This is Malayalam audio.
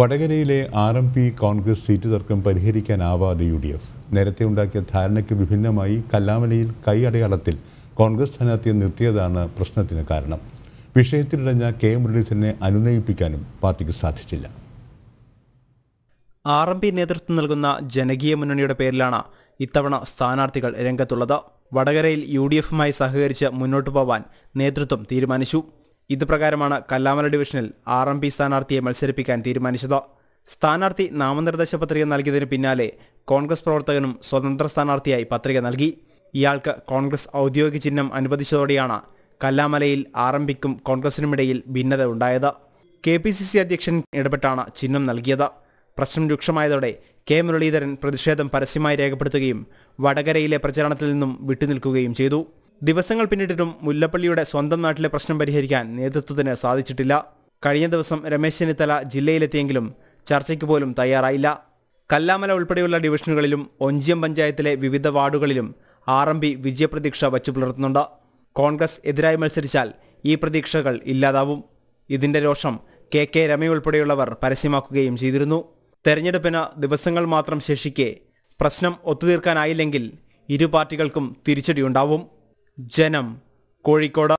വടകരയിലെ R M P Congress seat തർക്കം പരിഹരിക്കാനാവാതെ യു ഡി എഫ് നേരത്തെ ഉണ്ടാക്കിയ ധാരണയ്ക്ക് വിഭിന്നമായി കല്ലാമലയിൽ കൈയടയാളത്തിൽ കോൺഗ്രസ് സ്ഥാനാർത്ഥിയെ നിർത്തിയതാണ് പ്രശ്നത്തിന് കാരണം വിഷയത്തിലിടഞ്ഞ കെ മുരളീധരനെ അനുനയിപ്പിക്കാനും പാർട്ടിക്ക് സാധിച്ചില്ല ആർ എം പി നേതൃത്വം നൽകുന്ന ജനകീയ മുന്നണിയുടെ പേരിലാണ് ഇത്തവണ സ്ഥാനാർത്ഥികൾ രംഗത്തുള്ളത് വടകരയിൽ യു ഡി എഫുമായി സഹകരിച്ച് മുന്നോട്ടു പോവാൻ നേതൃത്വം തീരുമാനിച്ചു ഇതുപ്രകാരമാണ് കല്ലാമല ഡിവിഷനിൽ ആർ എം പി സ്ഥാനാർത്ഥിയെ മത്സരിപ്പിക്കാൻ തീരുമാനിച്ചത് സ്ഥാനാർത്ഥി നാമനിർദ്ദേശ പത്രിക നൽകിയതിന് പിന്നാലെ കോൺഗ്രസ് പ്രവർത്തകനും സ്വതന്ത്ര സ്ഥാനാർത്ഥിയായി പത്രിക നൽകി ഇയാൾക്ക് കോൺഗ്രസ് ഔദ്യോഗിക ചിഹ്നം അനുവദിച്ചതോടെയാണ് കല്ലാമലയിൽ ആർ എം പിക്കും കോൺഗ്രസിനുമിടയിൽ ഭിന്നത ഉണ്ടായത് കെ പി സി സി അധ്യക്ഷൻ ഇടപെട്ടാണ് ചിഹ്നം നൽകിയത് പ്രശ്നം രൂക്ഷമായതോടെ കെ മുരളീധരൻ പ്രതിഷേധം പരസ്യമായി രേഖപ്പെടുത്തുകയും വടകരയിലെ പ്രചാരണത്തിൽ നിന്നും വിട്ടുനിൽക്കുകയും ചെയ്തു ദിവസങ്ങൾ പിന്നിട്ടിട്ടും മുല്ലപ്പള്ളിയുടെ സ്വന്തം നാട്ടിലെ പ്രശ്നം പരിഹരിക്കാൻ നേതൃത്വത്തിന് സാധിച്ചിട്ടില്ല കഴിഞ്ഞ ദിവസം രമേശ് ചെന്നിത്തല ജില്ലയിലെത്തിയെങ്കിലും ചർച്ചയ്ക്ക് പോലും തയ്യാറായില്ല കല്ലാമല ഉൾപ്പെടെയുള്ള ഡിവിഷനുകളിലും ഒഞ്ചിയം പഞ്ചായത്തിലെ വിവിധ വാർഡുകളിലും ആർ എം പി വിജയപ്രതീക്ഷ വച്ചു പുലർത്തുന്നുണ്ട് കോൺഗ്രസ് എതിരായി മത്സരിച്ചാൽ ഈ പ്രതീക്ഷകൾ ഇല്ലാതാവും ഇതിന്റെ രോഷം കെ കെ രമയുൾപ്പെടെയുള്ളവർ ഉൾപ്പെടെയുള്ളവർ പരസ്യമാക്കുകയും ചെയ്തിരുന്നു തെരഞ്ഞെടുപ്പിന് ദിവസങ്ങൾ മാത്രം ശേഷിക്കെ പ്രശ്നം ഒത്തുതീർക്കാനായില്ലെങ്കിൽ ഇരു പാർട്ടികൾക്കും തിരിച്ചടിയുണ്ടാവും ജനം കോഴിക്കോട്